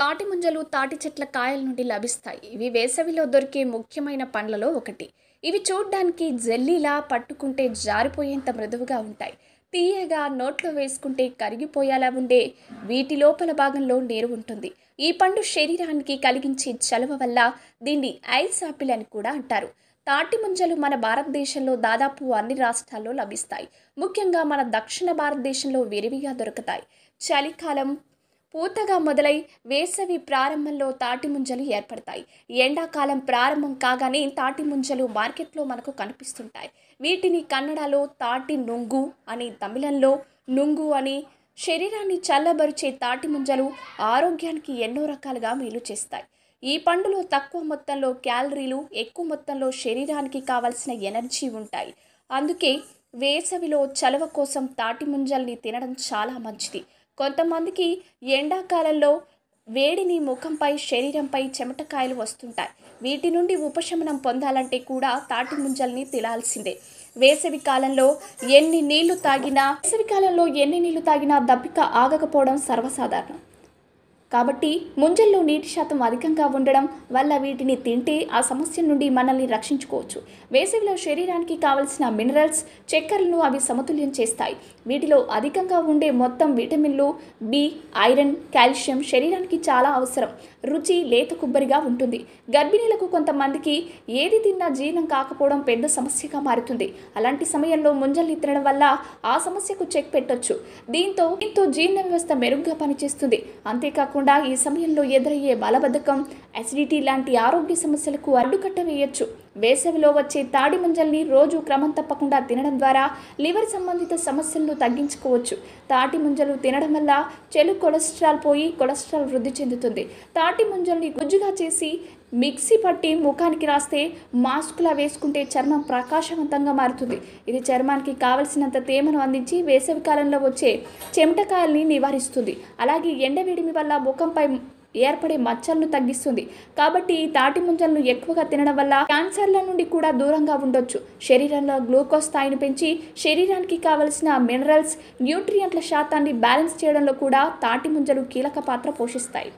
తాటి ముంజలు తాటి చెట్ల కాయల నుండి లభిస్తాయి ఇవి వేసవిలో దొరికే ముఖ్యమైన పండ్లలో ఒకటి ఇవి చూడ్డానికి జల్లీలా పట్టుకుంటే జారిపోయేంత మృదువుగా ఉంటాయి తీయగా నోట్లో వేసుకుంటే కరిగిపోయేలా ఉండే వీటి లోపల భాగంలో నీరు ఉంటుంది ఈ పండు శరీరానికి కలిగించే చలువ వల్ల దీన్ని ఐస్ ఆపిల్ అని కూడా అంటారు తాటి ముంజలు మన భారతదేశంలో దాదాపు అన్ని రాష్ట్రాల్లో లభిస్తాయి ముఖ్యంగా మన దక్షిణ భారతదేశంలో విరివిగా దొరుకుతాయి చలికాలం పూతగా మొదలై వేసవి ప్రారంభంలో తాటిముంజలు ఏర్పడతాయి ఎండాకాలం ప్రారంభం కాగానే తాటిముంజలు మార్కెట్లో మనకు కనిపిస్తుంటాయి వీటిని కన్నడలో తాటి నుంగు అని తమిళంలో నుంగు అని శరీరాన్ని చల్లబరిచే తాటిముంజలు ఆరోగ్యానికి ఎన్నో రకాలుగా మేలు చేస్తాయి ఈ పండులో తక్కువ మొత్తంలో క్యాలరీలు ఎక్కువ మొత్తంలో శరీరానికి కావలసిన ఎనర్జీ ఉంటాయి అందుకే వేసవిలో చలవ కోసం తాటిముంజల్ని తినడం చాలా మంచిది కొంతమందికి ఎండాకాలంలో వేడిని ముఖంపై శరీరంపై చెమటకాయలు వస్తుంటాయి వీటి నుండి ఉపశమనం పొందాలంటే కూడా తాటి ముంజల్ని తినాల్సిందే వేసవి కాలంలో ఎన్ని నీళ్లు తాగినా వేసవి కాలంలో ఎన్ని నీళ్లు తాగినా దప్పిక ఆగకపోవడం సర్వసాధారణం కాబట్టి ముంజల్లో నీటి శాతం అధికంగా ఉండడం వల్ల వీటిని తింటే ఆ సమస్య నుండి మనల్ని రక్షించుకోవచ్చు వేసవిలో శరీరానికి కావలసిన మినరల్స్ చక్కెరలను అవి సమతుల్యం చేస్తాయి వీటిలో అధికంగా ఉండే మొత్తం విటమిన్లు బి ఐరన్ కాల్షియం శరీరానికి చాలా అవసరం రుచి లేత కొబ్బరిగా ఉంటుంది గర్భిణీలకు కొంతమందికి ఏది తిన్నా జీర్ణం కాకపోవడం పెద్ద సమస్యగా మారుతుంది అలాంటి సమయంలో ముంజల్ని తినడం వల్ల ఆ సమస్యకు చెక్ పెట్టొచ్చు దీంతో దీంతో జీర్ణ వ్యవస్థ మెరుగ్గా పనిచేస్తుంది అంతేకాకుండా కాకుండా ఈ సమయంలో ఎదురయ్యే బాలబద్ధకం అసిడిటీ లాంటి ఆరోగ్య సమస్యలకు అడ్డుకట్ట వేయొచ్చు వేసవిలో వచ్చే తాడి మంజల్ని రోజు క్రమం తప్పకుండా తినడం ద్వారా లివర్ సంబంధిత సమస్యలను తగ్గించుకోవచ్చు తాటి ముంజలు తినడం వల్ల చెలు కొలెస్ట్రాల్ పోయి కొలెస్ట్రాల్ వృద్ధి చెందుతుంది తాటి ముంజల్ని గుజ్జుగా చేసి మిక్సీ పట్టి ముఖానికి రాస్తే మాస్కులా వేసుకుంటే చర్మం ప్రకాశవంతంగా మారుతుంది ఇది చర్మానికి కావలసినంత తేమను అందించి వేసవి కాలంలో వచ్చే చెమటకాయల్ని నివారిస్తుంది అలాగే ఎండవేడిమి వల్ల ముఖంపై ఏర్పడే మచ్చలను తగ్గిస్తుంది కాబట్టి ఈ తాటి ముంజలను ఎక్కువగా తినడం వల్ల క్యాన్సర్ల నుండి కూడా దూరంగా ఉండొచ్చు శరీరంలో గ్లూకోజ్ స్థాయిని పెంచి శరీరానికి కావలసిన మినరల్స్ న్యూట్రియంట్ల శాతాన్ని బ్యాలెన్స్ చేయడంలో కూడా తాటి ముంజలు కీలక పాత్ర పోషిస్తాయి